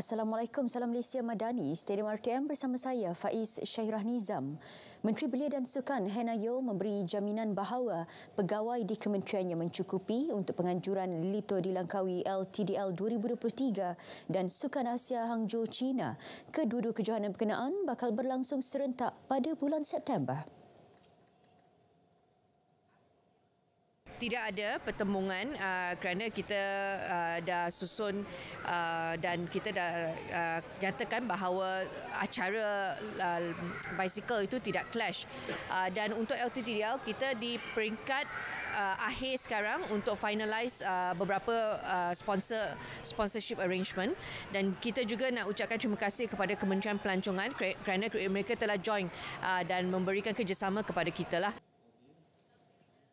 Assalamualaikum, Salam Malaysia Madani. Stadium RTM bersama saya, Faiz Syairah Nizam. Menteri Belia dan Sukan, Hena Yeo, memberi jaminan bahawa pegawai di kementeriannya mencukupi untuk penganjuran Lito di Langkawi LTDL 2023 dan Sukan Asia Hangzhou China. Kedua-dua kejohanan berkenaan bakal berlangsung serentak pada bulan September. tidak ada pertemuan uh, kerana kita uh, dah susun uh, dan kita dah uh, nyatakan bahawa acara uh, bicycle itu tidak clash. Uh, dan untuk LTTDL, kita di peringkat uh, akhir sekarang untuk finalize uh, beberapa uh, sponsor sponsorship arrangement dan kita juga nak ucapkan terima kasih kepada Kementerian Pelancongan kerana mereka telah join uh, dan memberikan kerjasama kepada kita lah.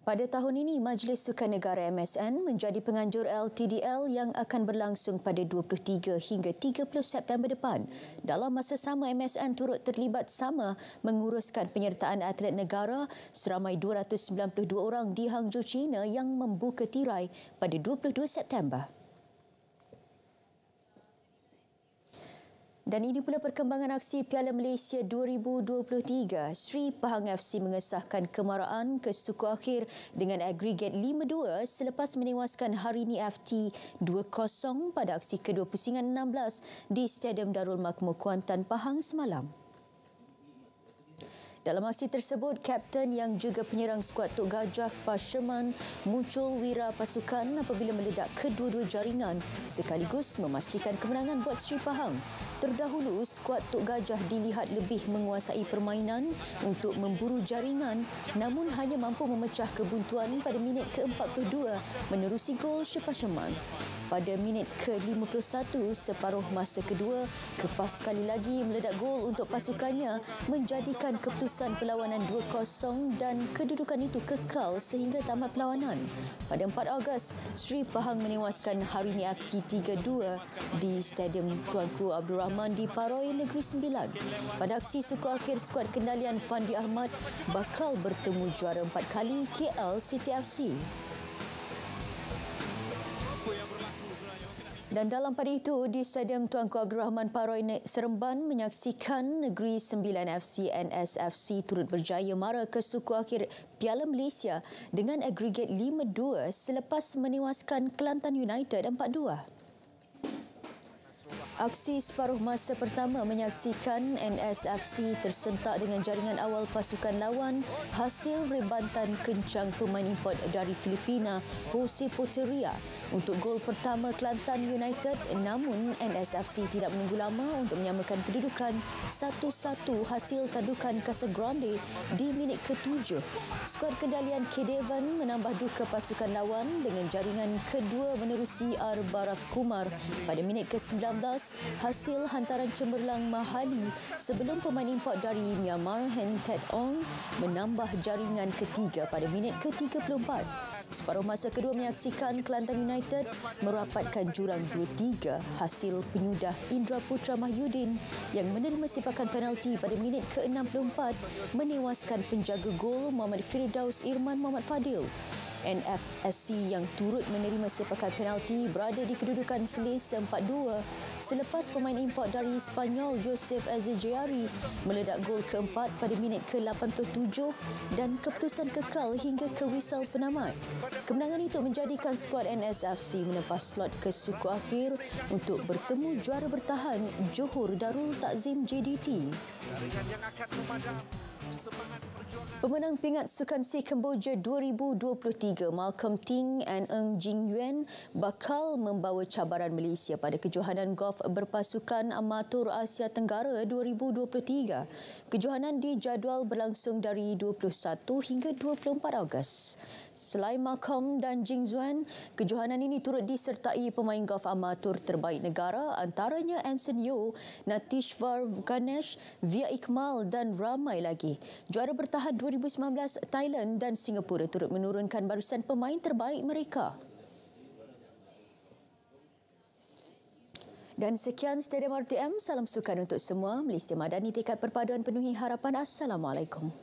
Pada tahun ini, Majlis Sukan Negara MSN menjadi penganjur LTDL yang akan berlangsung pada 23 hingga 30 September depan. Dalam masa sama, MSN turut terlibat sama menguruskan penyertaan atlet negara seramai 292 orang di Hangzhou, China yang membuka tirai pada 22 September. Dan ini pula perkembangan aksi Piala Malaysia 2023. Sri Pahang FC mengesahkan kemarahan ke suku akhir dengan agregat 5-2 selepas menewaskan hari ini FT 2-0 pada aksi kedua pusingan 16 di Stadium Darul Makmur Kuantan Pahang semalam. Dalam aksi tersebut, Kapten yang juga penyerang skuad Tok Gajah Pasherman muncul wira pasukan apabila meledak kedua-dua jaringan sekaligus memastikan kemenangan buat Sri Pahang. Terdahulu, skuad Tok Gajah dilihat lebih menguasai permainan untuk memburu jaringan namun hanya mampu memecah kebuntuan pada minit ke-42 menerusi gol Sri Pasherman pada minit ke-51 separuh masa kedua. Kepas sekali lagi meledak gol untuk pasukannya menjadikan keputusan perlawanan 2-0 dan kedudukan itu kekal sehingga tamat perlawanan. Pada 4 Ogos, Sri Pahang menewaskan hari ini FG 3-2 di Stadium Tuanku Abdul Rahman di Paroi Negeri Sembilan. Pada aksi suku akhir skuad kendalian Fandi Ahmad bakal bertemu juara empat kali KL City FC. Dan dalam pada itu, di Stadium Tuanku Abdul Rahman Paroi Nek Seremban menyaksikan Negeri sembilan FC dan SFC turut berjaya mara ke suku akhir Piala Malaysia dengan agregat 5-2 selepas menewaskan Kelantan United 4-2. Aksi separuh masa pertama menyaksikan NSFC tersentak dengan jaringan awal pasukan lawan hasil rebantan kencang pemain import dari Filipina Jose Poteria untuk gol pertama Kelantan United namun NSFC tidak menunggu lama untuk menyamakan kedudukan 1-1 hasil tandukan Casa Grande di minit ketujuh. Skuad kendalian Kedevan menambah duka pasukan lawan dengan jaringan kedua menerusi Arbaraf Kumar pada minit ke-19 hasil hantaran cemerlang Mahali sebelum pemain import dari Myanmar Han Tat Ong menambah jaringan ketiga pada minit ke-34. Separuh masa kedua menyaksikan Kelantan United merapatkan jurang 2-3 hasil penyudah Indra Putra Mahyudin yang menerima sepakan penalti pada minit ke-64 menewaskan penjaga gol Muhammad Firdaus Irman Muhammad Fadil. NFSC yang turut menerima sepakan penalti berada di kedudukan selesa 4-2 selepas pemain import dari Spanyol Josef Ezejiari meledak gol keempat pada minit ke-87 dan keputusan kekal hingga ke wisel penamat. Kemenangan itu menjadikan skuad NSFC menempah slot ke suku akhir untuk bertemu juara bertahan Johor Darul Takzim JDT. Pemenang pingat Sukan Si Kemboja 2023, Malcolm Ting dan Eng Jing Yuan bakal membawa cabaran Malaysia pada kejohanan golf berpasukan Amatur Asia Tenggara 2023. Kejohanan dijadual berlangsung dari 21 hingga 24 Ogos. Selain Malcolm dan Jing Yuan, kejohanan ini turut disertai pemain golf amatur terbaik negara antaranya Anson Yeo, Natishvar Ganesh, Via Ikmal dan ramai lagi. Juara bertahan 2019 Thailand dan Singapura turut menurunkan barisan pemain terbaik mereka. Dan sekian Stadium RTM, salam sukan untuk semua. Malaysia Madani tingkat perpaduan penuhi harapan. Assalamualaikum.